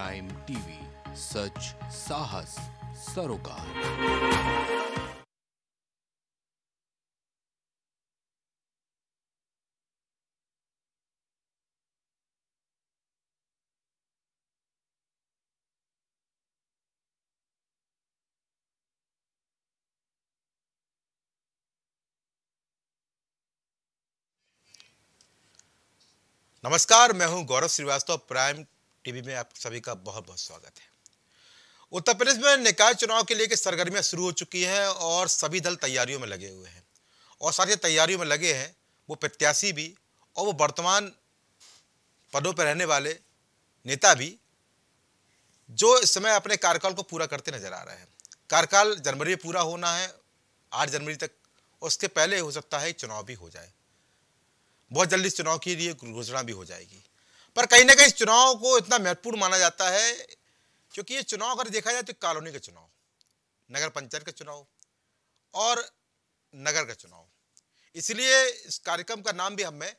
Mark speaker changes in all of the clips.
Speaker 1: Prime TV सच साहस सरोकार नमस्कार मैं हूं गौरव श्रीवास्तव प्राइम टीवी में आप सभी का बहुत बहुत स्वागत है उत्तर प्रदेश में निकाय चुनाव के लिए की सरगर्मियाँ शुरू हो चुकी हैं और सभी दल तैयारियों में लगे हुए हैं और साथ तैयारियों में लगे हैं वो प्रत्याशी भी और वो वर्तमान पदों पर रहने वाले नेता भी जो इस समय अपने कार्यकाल को पूरा करते नजर आ रहे हैं कार्यकाल जनवरी में पूरा होना है आठ जनवरी तक उसके पहले हो सकता है चुनाव भी हो जाए बहुत जल्दी चुनाव के लिए घोषणा भी हो जाएगी पर कहीं ना कहीं चुनाव को इतना महत्वपूर्ण माना जाता है क्योंकि ये चुनाव अगर देखा जाए तो कॉलोनी का चुनाव नगर पंचायत का चुनाव और नगर का चुनाव इसलिए इस कार्यक्रम का नाम भी हमने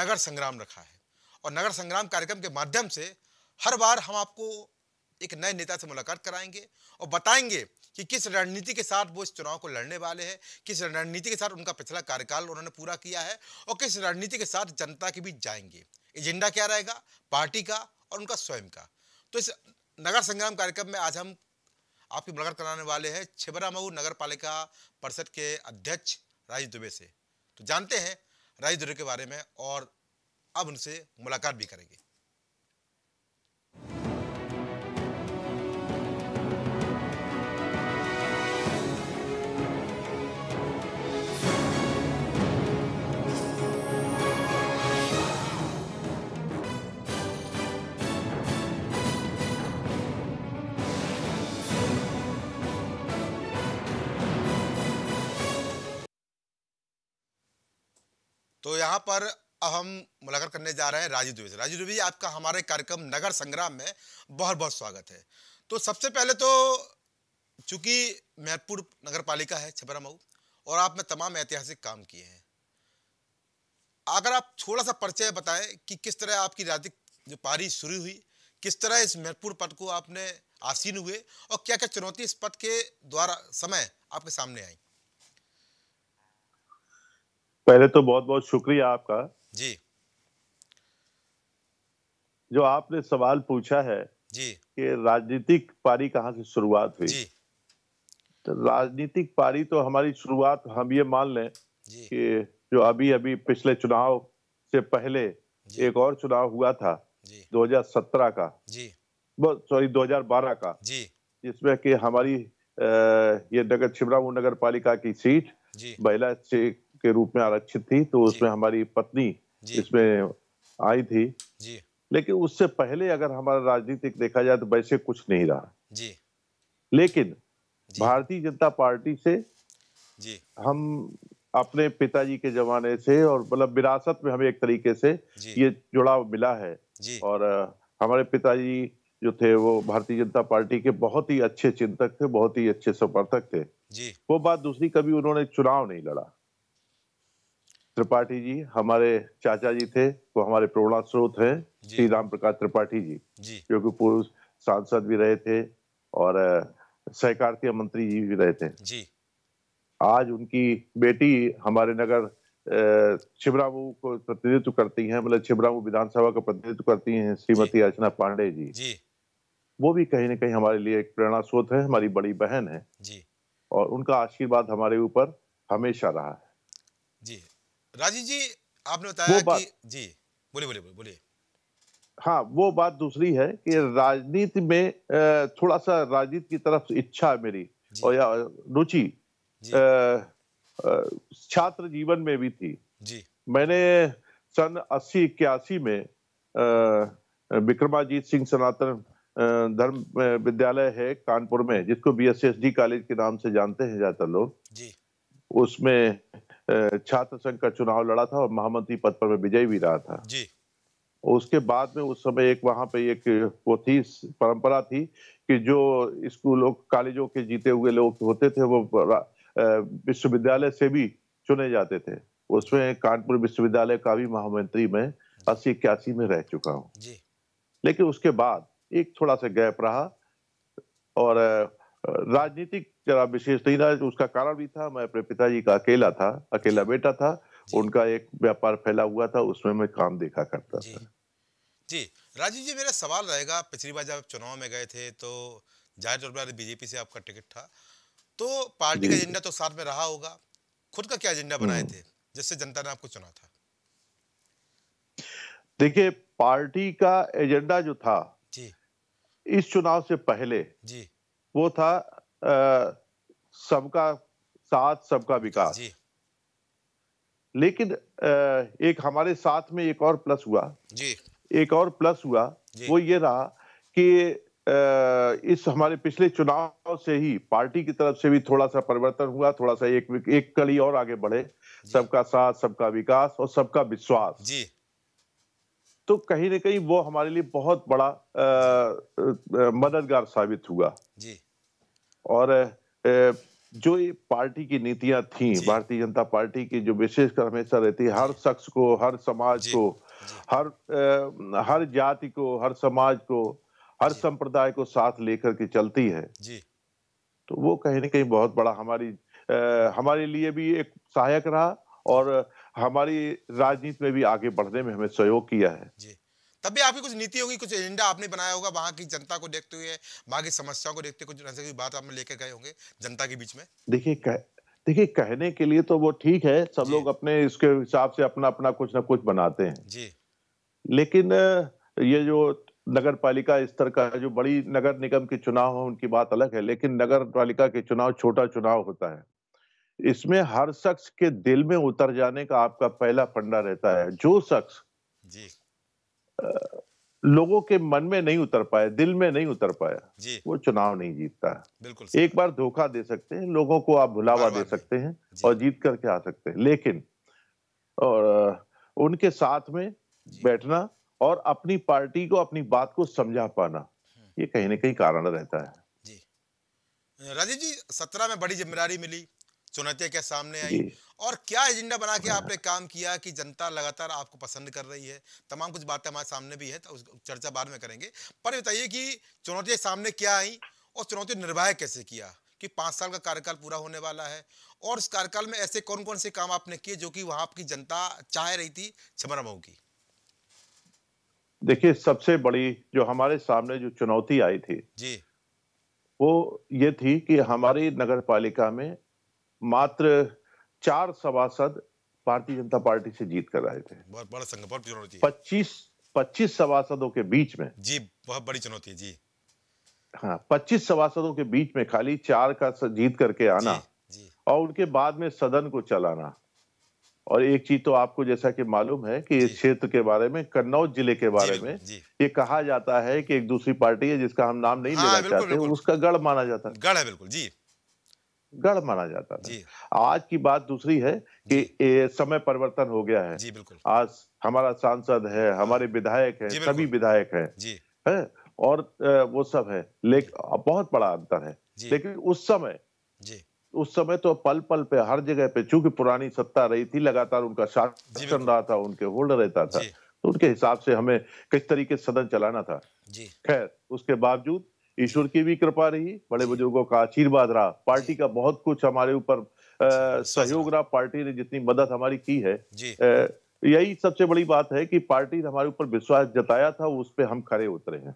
Speaker 1: नगर संग्राम रखा है और नगर संग्राम कार्यक्रम के माध्यम से हर बार हम आपको एक नए नेता से मुलाकात कराएंगे और बताएंगे कि किस रणनीति के साथ वो इस चुनाव को लड़ने वाले हैं किस रणनीति के साथ उनका पिछला कार्यकाल उन्होंने पूरा किया है और किस रणनीति के साथ जनता के बीच जाएंगे एजेंडा क्या रहेगा पार्टी का और उनका स्वयं का तो इस नगर संग्राम कार्यक्रम में आज हम आपकी मुलाकात कराने वाले हैं छिबरा मऊ नगर पालिका परिषद के अध्यक्ष राजीव दुबे से तो जानते हैं राजीव दुबे के बारे में और अब उनसे मुलाकात भी करेंगे तो यहाँ पर अब हम मुलाकात करने जा रहे हैं राजीव दुबे से राजीव दुबे जी आपका हमारे कार्यक्रम नगर संग्राम में बहुत बहुत स्वागत है तो सबसे पहले तो चूंकि मैरपुर नगर पालिका है छपरा मऊ और आपने तमाम ऐतिहासिक काम किए हैं अगर आप थोड़ा सा परिचय बताएं कि किस तरह आपकी राजनीतिक जो पारी शुरू हुई किस तरह इस महत्वपूर्ण पद को आपने आसीन हुए और क्या क्या चुनौती इस पद के द्वारा समय
Speaker 2: आपके सामने आई पहले तो बहुत बहुत शुक्रिया आपका जी जो आपने सवाल पूछा है जी कि राजनीतिक पारी कहाँ से शुरुआत हुई जी तो राजनीतिक पारी तो हमारी शुरुआत हम ये मान लें कि जो अभी अभी पिछले चुनाव से पहले एक और चुनाव हुआ था 2017 का सॉरी 2012 का जिसमें कि हमारी ये नगर छिबरामू नगर पालिका की सीट महिला के रूप में आरक्षित थी तो उसमें हमारी पत्नी इसमें आई थी जी लेकिन उससे पहले अगर हमारा राजनीतिक देखा जाए तो वैसे कुछ नहीं रहा जी लेकिन भारतीय जनता पार्टी से जी हम अपने पिताजी के जमाने से और मतलब विरासत में हमें एक तरीके से ये जुड़ाव मिला है और हमारे पिताजी जो थे वो भारतीय जनता पार्टी के बहुत ही अच्छे चिंतक थे बहुत ही अच्छे समर्थक थे जी। वो बात दूसरी कभी उन्होंने चुनाव नहीं लड़ा त्रिपाठी जी हमारे चाचा जी थे वो हमारे प्रेरणा स्रोत हैं श्री राम प्रकाश त्रिपाठी जी, जी। जो कि पूर्व सांसद भी रहे थे और सहकारिता मंत्री जी भी रहे थे जी। आज उनकी बेटी हमारे नगर छिबरामू को प्रतिनिधित्व करती हैं मतलब छिबरामू विधानसभा का प्रतिनिधित्व करती हैं श्रीमती अर्चना पांडे जी, जी वो भी कहीं ना कहीं हमारे लिए एक प्रेरणा स्रोत है हमारी बड़ी बहन है जी और उनका आशीर्वाद हमारे ऊपर हमेशा रहा है जी राजीव जी आपने बताया कि जी
Speaker 1: बोलिए बोलिए बोलिए
Speaker 2: हाँ वो बात दूसरी है कि राजनीति में थोड़ा सा राजनीति की तरफ इच्छा है मेरी और या रुचि छात्र जीवन में भी थी जी मैंने सन अस्सी इक्यासी में विक्रमाजीत सिंह सनातन धर्म विद्यालय है कानपुर में जिसको बीएसएसडी कॉलेज के नाम से जानते हैं ज्यादातर लोग उसमें छात्र संघ का चुनाव लड़ा था और महामंत्री पद पर मैं विजयी भी रहा था जी उसके बाद में उस समय एक वहां पे एक वो थी परंपरा थी कि जो स्कूलों कॉलेजों के जीते हुए लोग होते थे वो विश्वविद्यालय से भी चुने जाते थे उसमें कानपुर विश्वविद्यालय का भी महामंत्री में अस्सी इक्यासी में रह चुका हूँ लेकिन उसके बाद एक थोड़ा सा गैप रहा और राजनीतिक जरा विशेष नहीं रहा उसका कारण भी था मैं अपने पिताजी का अकेला था अकेला बेटा था उनका एक व्यापार फैला हुआ था उसमें मैं काम देखा करता जी, था
Speaker 1: जी राजीव जी मेरा सवाल रहेगा पिछली बार जब चुनाव में गए थे तो जाहिर तौर पर बीजेपी से आपका टिकट था तो पार्टी का एजेंडा तो साथ में रहा होगा खुद का क्या एजेंडा बनाए हम्म। थे जिससे जनता ने आपको चुना था
Speaker 2: देखिए पार्टी का एजेंडा जो था जी इस चुनाव से पहले जी वो था सबका साथ सबका विकास लेकिन एक हमारे साथ में एक और प्लस हुआ जी एक और प्लस हुआ वो ये रहा कि इस हमारे पिछले चुनाव से ही पार्टी की तरफ से भी थोड़ा सा परिवर्तन हुआ थोड़ा सा एक एक कड़ी और आगे बढ़े सबका साथ सबका विकास और सबका विश्वास जी तो कहीं ना कहीं वो हमारे लिए बहुत बड़ा आ, मददगार साबित हुआ जी और आ, जो पार्टी की नीतियां थी भारतीय जनता पार्टी की जो विशेषकर हमेशा रहती हर शख्स को हर समाज को हर आ, हर जाति को हर समाज को हर संप्रदाय को साथ लेकर के चलती है जी तो वो कहीं ना कहीं बहुत बड़ा हमारी आ, हमारे लिए भी एक सहायक रहा और हमारी राजनीति में भी आगे बढ़ने में हमें सहयोग किया है जी
Speaker 1: तब भी आपकी कुछ नीति होगी कुछ एजेंडा आपने बनाया होगा वहाँ की जनता को देखते हुए वहाँ की समस्याओं को देखते कुछ बात आपने लेके गए होंगे जनता के बीच में
Speaker 2: देखिए कह, देखिए कहने के लिए तो वो ठीक है सब लोग अपने इसके हिसाब से अपना अपना कुछ ना कुछ बनाते हैं जी लेकिन ये जो नगर पालिका स्तर का जो बड़ी नगर निगम के चुनाव है उनकी बात अलग है लेकिन नगर पालिका के चुनाव छोटा चुनाव होता है इसमें हर शख्स के दिल में उतर जाने का आपका पहला फंडा रहता है जो शख्स लोगों के मन में नहीं उतर पाया दिल में नहीं उतर पाया वो चुनाव नहीं जीतता है एक बार धोखा दे सकते हैं लोगों को आप भुलावा दे सकते हैं और जीत करके आ सकते हैं लेकिन और उनके साथ में बैठना और अपनी पार्टी को अपनी बात को समझा पाना हम्म। ये कहीं ना कहीं कारण रहता है
Speaker 1: राजीव जी सत्रह में बड़ी जिम्मेदारी मिली चुनौतियां क्या सामने आई और क्या एजेंडा बना के आपने काम किया कि जनता लगातार आपको पसंद कर रही है तमाम कुछ बातें हमारे सामने भी है तो उस चर्चा बाद में करेंगे पर बताइए कि चुनौतियां सामने क्या आई और चुनौती निर्वाह कैसे किया कि पांच साल का कार्यकाल पूरा होने वाला है और उस कार्यकाल में ऐसे कौन कौन से काम आपने किए जो कि वहां आपकी जनता चाह रही थी
Speaker 2: छमरम होगी देखिए सबसे बड़ी जो हमारे सामने जो चुनौती आई थी जी वो ये थी कि हमारी नगर पालिका में मात्र चार सभासद भारतीय जनता पार्टी से जीत कर रहे
Speaker 1: थे
Speaker 2: पच्चीस पच्चीस सभासदों के बीच में जी
Speaker 1: बहुत बड़ी चुनौती
Speaker 2: जी हाँ पच्चीस सभासदों के बीच में खाली चार का जीत करके आना जी, जी। और उनके बाद में सदन को चलाना और एक चीज तो आपको जैसा कि मालूम है कि इस क्षेत्र के बारे में कन्नौज जिले के बारे में ये कहा जाता है कि एक दूसरी पार्टी है जिसका हम नाम नहीं हाँ, लेना चाहते उसका गढ़ माना जाता है गढ़ है बिल्कुल जी गढ़ माना जाता था आज की बात दूसरी है कि समय परिवर्तन हो गया है जी बिल्कुल आज हमारा सांसद है हमारे हाँ। विधायक है सभी विधायक है और वो सब है लेकिन बहुत बड़ा अंतर है लेकिन उस समय जी उस समय तो पल पल पे हर जगह पे चूंकि पुरानी सत्ता रही थी लगातार उनका शासन रहा था उनके होल्ड रहता था तो उनके हिसाब से हमें किस तरीके से सदन चलाना था खैर उसके बावजूद ईश्वर की भी कृपा रही बड़े बुजुर्गों का आशीर्वाद रहा पार्टी का बहुत कुछ हमारे ऊपर सहयोग रहा पार्टी ने जितनी मदद हमारी की है आ, यही सबसे बड़ी बात है कि पार्टी ने हमारे ऊपर विश्वास जताया था उस पर हम खड़े उतरे हैं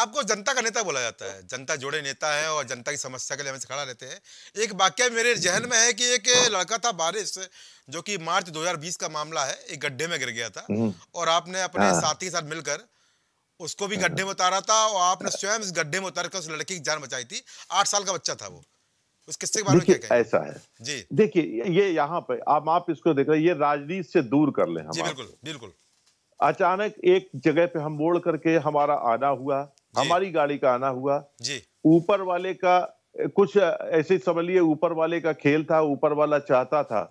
Speaker 1: आपको जनता का नेता बोला जाता है जनता जोड़े नेता है और जनता की समस्या के लिए हमें खड़ा रहते हैं एक वाक्य मेरे जहन में है कि एक लड़का था बारिश जो कि मार्च 2020 का मामला है एक गड्ढे में गिर गया था हम्म। और आपने अपने हाँ। साथी के साथ मिलकर उसको भी गड्ढे में उतारा था और आपने स्वयं इस गड्ढे में उतार कर उस लड़की की जान बचाई थी आठ साल का बच्चा था वो
Speaker 2: उस किस्से के बारे में क्या ऐसा है जी देखिए ये यहाँ पे आप आप इसको देख रहे ये राजनीति से दूर कर ले बिल्कुल बिल्कुल अचानक एक जगह पे हम मोड़ करके हमारा आना हुआ हमारी गाड़ी का आना हुआ ऊपर वाले का कुछ ऐसे समझ लिए ऊपर वाले का खेल था ऊपर वाला चाहता था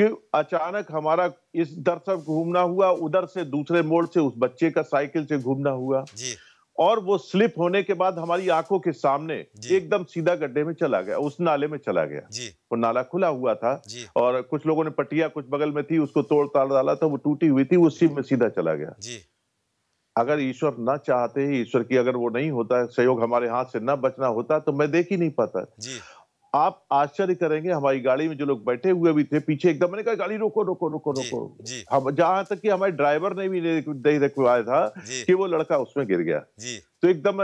Speaker 2: कि अचानक हमारा इस दर से घूमना हुआ उधर से दूसरे मोड़ से उस बच्चे का साइकिल से घूमना हुआ जी। और वो स्लिप होने के बाद हमारी आंखों के सामने एकदम सीधा गड्ढे में चला गया उस नाले में चला गया वो नाला खुला हुआ था और कुछ लोगों ने पटिया कुछ बगल में थी उसको तोड़ ताड़ डाला था वो टूटी हुई थी उसी में सीधा चला गया अगर ईश्वर ना चाहते ईश्वर की अगर वो नहीं होता सहयोग हमारे हाथ से ना बचना होता तो मैं देख ही नहीं पाता आप आश्चर्य करेंगे हमारी गाड़ी में जो लोग बैठे हुए भी थे पीछे एकदम मैंने कहा गाड़ी रोको रोको रोको रोको हम जहां तक कि हमारे ड्राइवर ने भी नहीं रखवाया था कि वो लड़का उसमें गिर गया तो एकदम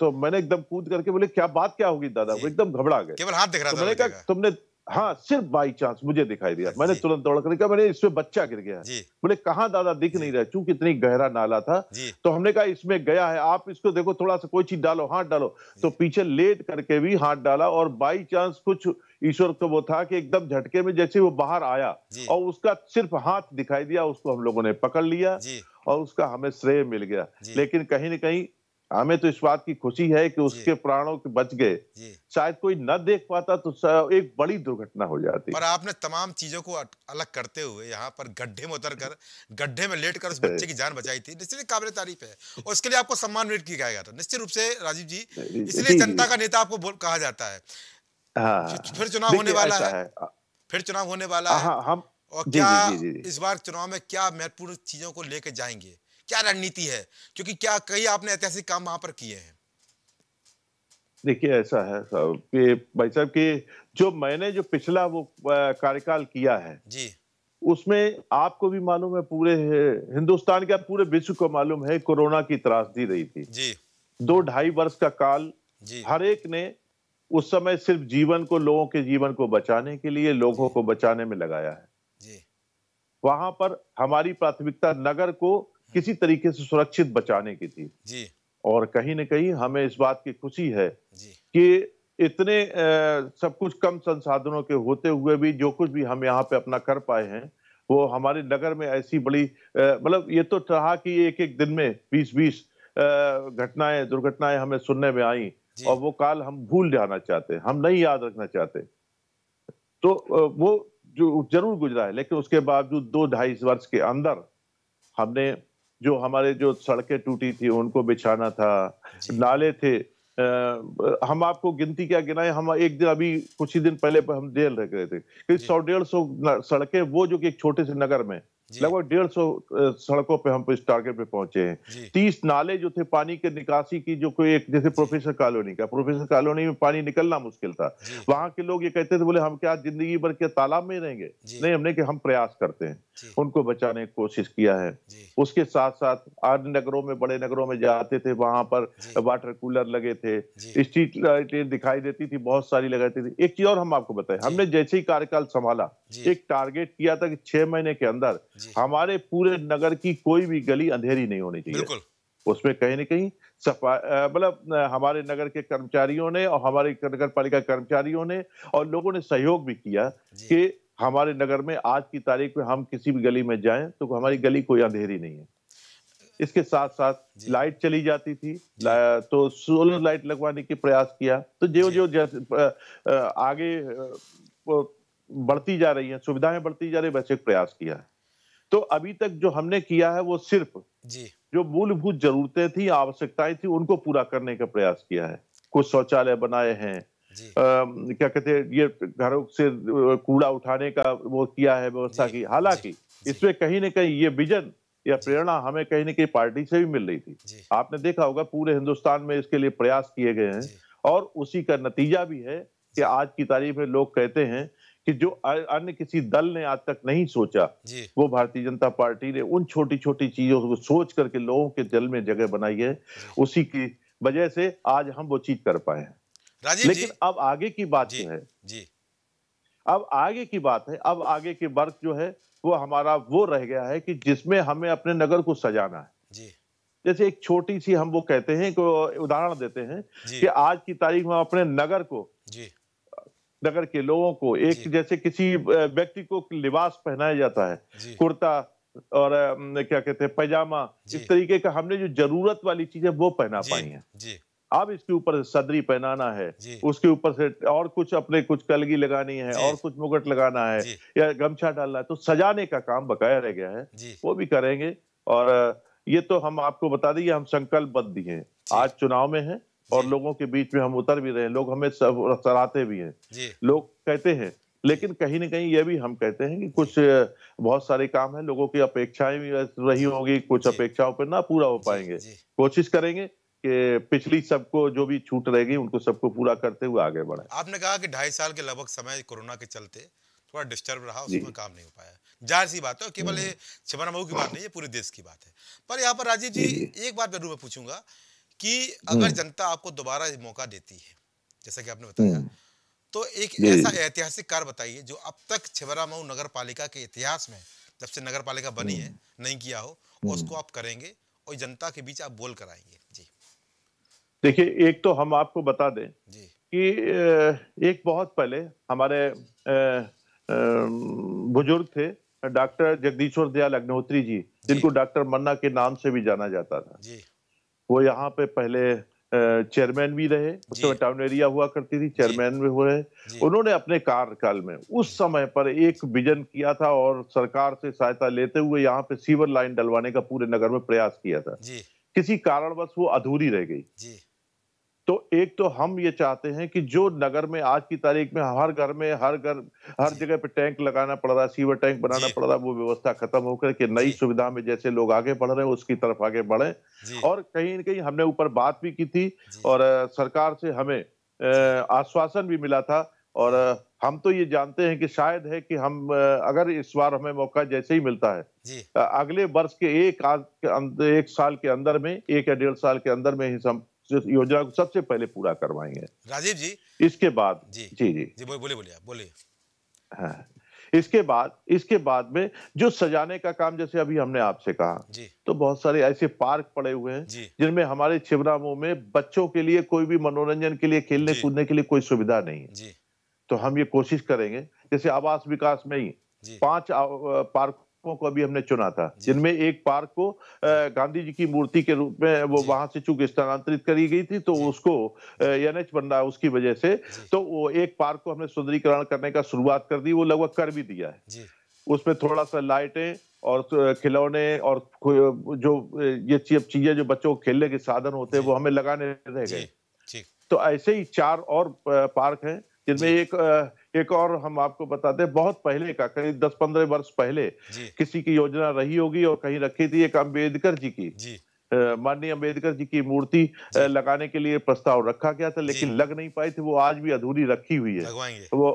Speaker 2: तो मैंने एकदम कूद करके बोले क्या बात क्या होगी दादा वो एकदम घबरा गए हाथ दिख रहा तो मैंने कहा तुमने हाँ सिर्फ बाई चांस मुझे दिखाई दिया मैंने तुरंत दौड़ कर देखा मैंने इसमें बच्चा गिर गया है बोले कहा दादा दिख नहीं रहा चूंकि इतनी गहरा नाला था तो हमने कहा इसमें गया है आप इसको देखो थोड़ा सा कोई चीज डालो हाथ डालो तो पीछे लेट करके भी हाथ डाला और बाई चांस कुछ ईश्वर को वो था कि एकदम झटके में जैसे वो बाहर आया और उसका सिर्फ हाथ दिखाई दिया उसको हम लोगों ने पकड़ लिया और उसका हमें श्रेय मिल गया लेकिन कहीं ना कहीं हमें तो इस बात की खुशी है कि उसके प्राणों के बच गए शायद कोई न देख पाता तो एक बड़ी दुर्घटना हो जाती पर
Speaker 1: आपने तमाम चीजों को अलग करते हुए यहाँ पर गड्ढे में उतर कर गड्ढे में लेट कर उस बच्चे की जान बचाई थी निश्चित काबिल तारीफ है और उसके लिए आपको सम्मान भेंट किया गया था तो। निश्चित रूप से राजीव जी
Speaker 2: इसलिए जनता का
Speaker 1: नेता आपको कहा जाता है
Speaker 2: हाँ। फिर चुनाव होने वाला है।,
Speaker 1: फिर चुनाव होने वाला है हम और क्या इस बार चुनाव में क्या महत्वपूर्ण चीजों को लेकर जाएंगे क्या रणनीति है क्योंकि क्या कई आपने ऐतिहासिक काम वहां पर किए हैं
Speaker 2: देखिए ऐसा है साहब कि भाई साहब कि जो मैंने जो पिछला वो कार्यकाल किया है जी उसमें आपको भी मालूम है पूरे हिंदुस्तान के पूरे विश्व को मालूम है कोरोना की त्रासदी रही थी जी दो ढाई वर्ष का काल जी हर एक ने उस समय सिर्फ जीवन को लोगों के जीवन को बचाने के लिए लोगों को बचाने में लगाया है जी वहां पर हमारी प्राथमिकता नगर को किसी तरीके से सुरक्षित बचाने की थी जी। और कहीं ना कहीं हमें इस बात की खुशी है कि इतने आ, सब कुछ कम संसाधनों के होते हुए भी जो कुछ भी हम यहाँ पे अपना कर पाए हैं वो हमारे नगर में ऐसी बड़ी मतलब ये तो रहा कि एक एक दिन में बीस बीस घटनाएं दुर्घटनाएं हमें सुनने में आई और वो काल हम भूल जाना चाहते हम नहीं याद रखना चाहते तो वो जो जरूर गुजरा है लेकिन उसके बावजूद दो ढाई वर्ष के अंदर हमने जो हमारे जो सड़कें टूटी थी उनको बिछाना था नाले थे आ, हम आपको गिनती क्या गिनाए हम एक दिन अभी कुछ ही दिन पहले हम जेल रहे थे कि सौ डेढ़ सौ सड़कें वो जो कि एक छोटे से नगर में लगभग डेढ़ सौ सड़कों पे हम इस टारगेट पे पहुंचे हैं तीस नाले जो थे पानी के निकासी की जो कोई एक जैसे प्रोफेसर कॉलोनी का प्रोफेसर कॉलोनी में पानी निकलना मुश्किल था वहां के लोग ये कहते थे बोले हम क्या जिंदगी भर के तालाब में रहेंगे नहीं हमने कि हम प्रयास करते हैं उनको बचाने की कोशिश किया है उसके साथ साथ अन्य नगरों में बड़े नगरों में जाते थे वहां पर वाटर कूलर लगे थे स्ट्रीट लाइटें दिखाई देती थी बहुत सारी लगाती थी एक चीज और हम आपको बताए हमने जैसे ही कार्यकाल संभाला एक टारगेट किया था कि छह महीने के अंदर हमारे पूरे नगर की कोई भी गली अंधेरी नहीं होनी चाहिए उसमें कहीं ना कहीं सफाई मतलब हमारे नगर के कर्मचारियों ने और हमारे नगर पालिका कर्मचारियों ने और लोगों ने सहयोग भी किया कि हमारे नगर में आज की तारीख में हम किसी भी गली में जाएं तो हमारी गली कोई अंधेरी नहीं है इसके साथ साथ लाइट चली जाती थी तो सोलर लाइट लगवाने के प्रयास किया तो जो जो जैसे आगे बढ़ती जा रही है सुविधाएं बढ़ती जा रही है वैसे प्रयास किया है तो अभी तक जो हमने किया है वो सिर्फ जी जो मूलभूत जरूरतें थी आवश्यकताएं थी उनको पूरा करने का प्रयास किया है कुछ शौचालय बनाए हैं आ, क्या कहते हैं ये घरों से कूड़ा उठाने का वो किया है व्यवस्था की हालांकि इसमें कहीं ना कहीं ये विजन या प्रेरणा हमें कहीं ना कहीं पार्टी से भी मिल रही थी आपने देखा होगा पूरे हिंदुस्तान में इसके लिए प्रयास किए गए हैं और उसी का नतीजा भी है कि आज की तारीख में लोग कहते हैं कि जो अन्य किसी दल ने आज तक नहीं सोचा वो भारतीय जनता पार्टी ने उन छोटी छोटी चीजों को सोच करके लोगों के दिल में जगह बनाई है उसी की वजह से आज हम वो चीज कर पाए हैं लेकिन जी। अब आगे की बात जी। है जी अब आगे की बात है अब आगे के वर्ग जो है वो हमारा वो रह गया है कि जिसमें हमें अपने नगर को सजाना है जी जैसे एक छोटी सी हम वो कहते हैं उदाहरण देते हैं कि आज की तारीख में अपने नगर को नगर के लोगों को एक जैसे किसी व्यक्ति को लिबास पहनाया जाता है कुर्ता और क्या कहते हैं पैजामा इस तरीके का हमने जो जरूरत वाली चीजें वो पहना पाई है अब इसके ऊपर सदरी पहनाना है उसके ऊपर से और कुछ अपने कुछ कलगी लगानी है और कुछ मुगट लगाना है या गमछा डालना है तो सजाने का काम बकाया रह गया है वो भी करेंगे और ये तो हम आपको बता दें हम संकल्पबद्ध हैं आज चुनाव में हैं और लोगों के बीच में हम उतर भी रहे हैं लोग हमें सराहते भी हैं लोग कहते हैं लेकिन कहीं ना कहीं ये भी हम कहते हैं कि कुछ बहुत सारे काम है लोगों की अपेक्षाएं भी रही होंगी कुछ अपेक्षाओं पर ना पूरा हो पाएंगे कोशिश करेंगे कि पिछली सबको जो भी छूट रहेगी उनको सबको पूरा करते हुए आगे बढ़े
Speaker 1: आपने कहा कि ढाई साल के लगभग समय कोरोना के चलते थोड़ा डिस्टर्ब रहा उसमें काम नहीं हो पाया जाहिर सी बात है केवल हम्म। ये छिपाना मऊ की बात नहीं है पूरे देश की बात है पर यहाँ पर राजीव जी एक बात जरूर मैं पूछूंगा कि अगर हम्म। जनता आपको दोबारा मौका देती है जैसा कि आपने बताया हम्म। तो एक ऐसा ऐतिहासिक कार्य बताइए जो अब तक छिवरा मऊ नगर पालिका के इतिहास में जब से नगर पालिका बनी है हम्म। नहीं किया हो
Speaker 2: उसको आप करेंगे
Speaker 1: और जनता के बीच आप बोल कर आएंगे जी
Speaker 2: देखिए एक तो हम आपको बता दें जी कि एक बहुत पहले हमारे बुजुर्ग थे डॉक्टर जगदीश्वर दयाल अग्निहोत्री जी जिनको डॉक्टर मन्ना के नाम से भी जाना जाता था जी वो यहाँ पे पहले चेयरमैन भी रहे उस समय टाउन एरिया हुआ करती थी चेयरमैन भी हुए उन्होंने अपने कार्यकाल में उस समय पर एक विजन किया था और सरकार से सहायता लेते हुए यहाँ पे सीवर लाइन डलवाने का पूरे नगर में प्रयास किया था किसी कारणवश वो अधूरी रह गई तो एक तो हम ये चाहते हैं कि जो नगर में आज की तारीख में हर घर में हर घर हर जगह पे टैंक लगाना पड़ रहा है सीवर टैंक बनाना पड़ रहा है वो व्यवस्था खत्म होकर के नई सुविधा में जैसे लोग आगे बढ़ रहे हैं उसकी तरफ आगे बढ़े और कहीं ना कहीं हमने ऊपर बात भी की थी और सरकार से हमें आश्वासन भी मिला था और हम तो ये जानते हैं कि शायद है कि हम अगर इस बार हमें मौका जैसे ही मिलता है अगले वर्ष के एक एक साल के अंदर में एक या डेढ़ साल के अंदर में ही योजना को सबसे पहले पूरा करवाएंगे राजीव जी इसके बाद जी जी जी,
Speaker 1: जी बोलिए बोलिए आप बोलिए
Speaker 2: हाँ इसके बाद इसके बाद में जो सजाने का काम जैसे अभी हमने आपसे कहा तो बहुत सारे ऐसे पार्क पड़े हुए हैं जिनमें हमारे छिबरामो में बच्चों के लिए कोई भी मनोरंजन के लिए खेलने कूदने के लिए कोई सुविधा नहीं है तो हम ये कोशिश करेंगे जैसे आवास विकास में ही पांच पार्क पार्कों को अभी हमने चुना था जिनमें एक पार्क को गांधी जी की मूर्ति के रूप में वो वहां से चूंकि स्थानांतरित करी गई थी तो उसको एन एच बन रहा उसकी वजह से तो वो एक पार्क को हमने सुंदरीकरण करने का शुरुआत कर दी वो लगभग कर भी दिया है उसमें थोड़ा सा लाइटें और खिलौने और जो ये चीजें जो बच्चों को खेलने के साधन होते हैं वो हमें लगाने रह गए तो ऐसे ही चार और पार्क हैं जिनमें एक एक और हम आपको बताते हैं बहुत पहले का करीब दस पंद्रह वर्ष पहले किसी की योजना रही होगी और कहीं रखी थी एक अम्बेडकर जी की माननीय अम्बेडकर जी की मूर्ति लगाने के लिए प्रस्ताव रखा गया था लेकिन लग नहीं पाई थी वो आज भी अधूरी रखी हुई है वो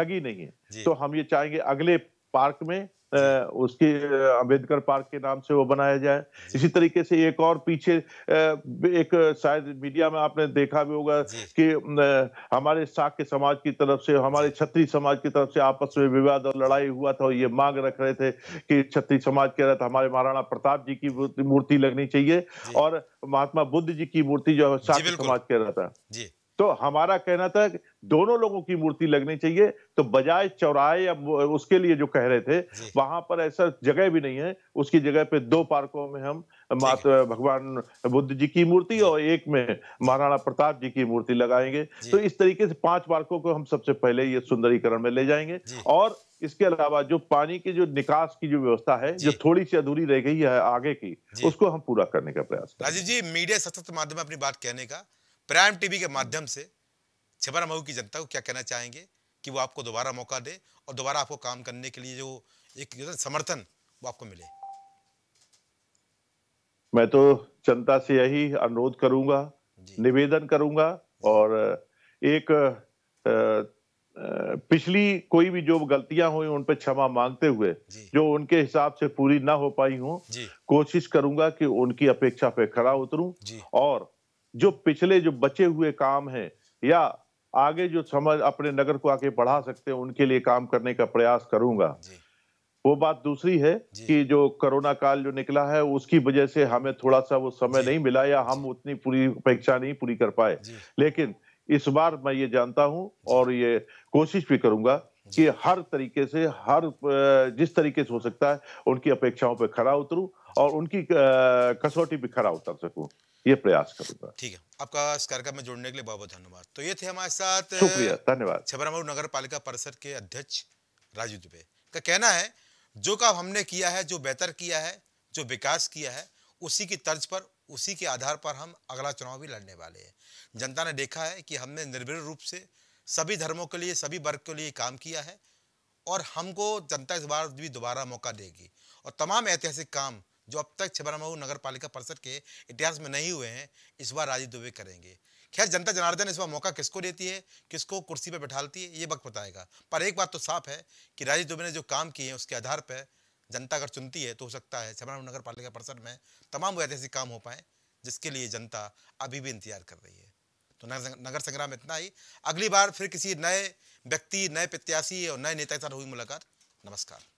Speaker 2: लगी नहीं है तो हम ये चाहेंगे अगले पार्क में उसके अम्बेडकर पार्क के नाम से वो बनाया जाए इसी तरीके से एक और पीछे एक शायद मीडिया में आपने देखा भी होगा कि हमारे के समाज की तरफ से हमारे छत्री समाज की तरफ से आपस में विवाद और लड़ाई हुआ था और ये मांग रख रहे थे कि छत्री समाज कह रहा था हमारे महाराणा प्रताप जी की मूर्ति लगनी चाहिए और महात्मा बुद्ध जी की मूर्ति जो है साक्य समाज कह रहा था तो हमारा कहना था कि दोनों लोगों की मूर्ति लगनी चाहिए तो बजाय चौराहे या उसके लिए जो कह रहे थे वहां पर ऐसा जगह भी नहीं है उसकी जगह पे दो पार्कों में हम मात्र भगवान बुद्ध जी की मूर्ति और एक में महाराणा प्रताप जी की मूर्ति लगाएंगे तो इस तरीके से पांच पार्कों को हम सबसे पहले ये सुंदरीकरण में ले जाएंगे और इसके अलावा जो पानी की जो निकास की जो व्यवस्था है जो थोड़ी सी अधूरी रह गई है आगे की उसको हम पूरा करने का प्रयास
Speaker 1: राजीव जी मीडिया सतत माध्यम अपनी बात कहने का प्राइम टीवी के माध्यम से छबरा मऊ की जनता को क्या कहना चाहेंगे कि वो आपको दोबारा मौका दे और दोबारा आपको काम करने के लिए जो एक समर्थन वो आपको मिले
Speaker 2: मैं तो जनता से यही अनुरोध करूंगा निवेदन करूंगा और एक पिछली कोई भी जो गलतियां हुई उन पर क्षमा मांगते हुए जो उनके हिसाब से पूरी ना हो पाई हो कोशिश करूंगा कि उनकी अपेक्षा पे खड़ा उतरूं और जो पिछले जो बचे हुए काम हैं या आगे जो समझ अपने नगर को आगे बढ़ा सकते हैं उनके लिए काम करने का प्रयास करूंगा वो बात दूसरी है कि जो कोरोना काल जो निकला है उसकी वजह से हमें थोड़ा सा वो समय नहीं मिला या हम उतनी पूरी अपेक्षा नहीं पूरी कर पाए लेकिन इस बार मैं ये जानता हूं और ये कोशिश भी करूंगा कि हर तरीके से हर जिस तरीके से हो सकता है उनकी अपेक्षाओं पर खड़ा उतरू और उनकी कसौटी पर खड़ा उतर सकू ये प्रयास करूंगा ठीक है
Speaker 1: आपका इस कार्यक्रम में जुड़ने के लिए बहुत बहुत धन्यवाद तो ये थे हमारे साथ शुक्रिया धन्यवाद छबरामऊ नगर पालिका परिषद के अध्यक्ष राजू दुबे का कहना है जो काम हमने किया है जो बेहतर किया है जो विकास किया है उसी की तर्ज पर उसी के आधार पर हम अगला चुनाव भी लड़ने वाले हैं जनता ने देखा है कि हमने निर्भर रूप से सभी धर्मों के लिए सभी वर्ग के लिए काम किया है और हमको जनता इस बार भी दोबारा मौका देगी और तमाम ऐतिहासिक काम जो अब तक छिबरामऊ नगर पालिका परिषद के इतिहास में नहीं हुए हैं इस बार राजीव दुबे करेंगे खैर जनता जनार्दन इस बार मौका किसको देती है किसको कुर्सी पर बैठाती है ये वक्त बताएगा पर एक बात तो साफ है कि राजीव दुबे ने जो काम किए हैं उसके आधार पर जनता अगर चुनती है तो हो सकता है छिबरामऊ नगर पालिका परिषद में तमाम ऐतिहासिक काम हो पाएँ जिसके लिए जनता अभी भी इंतजार कर रही है तो नगर संग्राम इतना ही अगली बार फिर किसी नए व्यक्ति नए प्रत्याशी और नए नेता के साथ हुई मुलाकात नमस्कार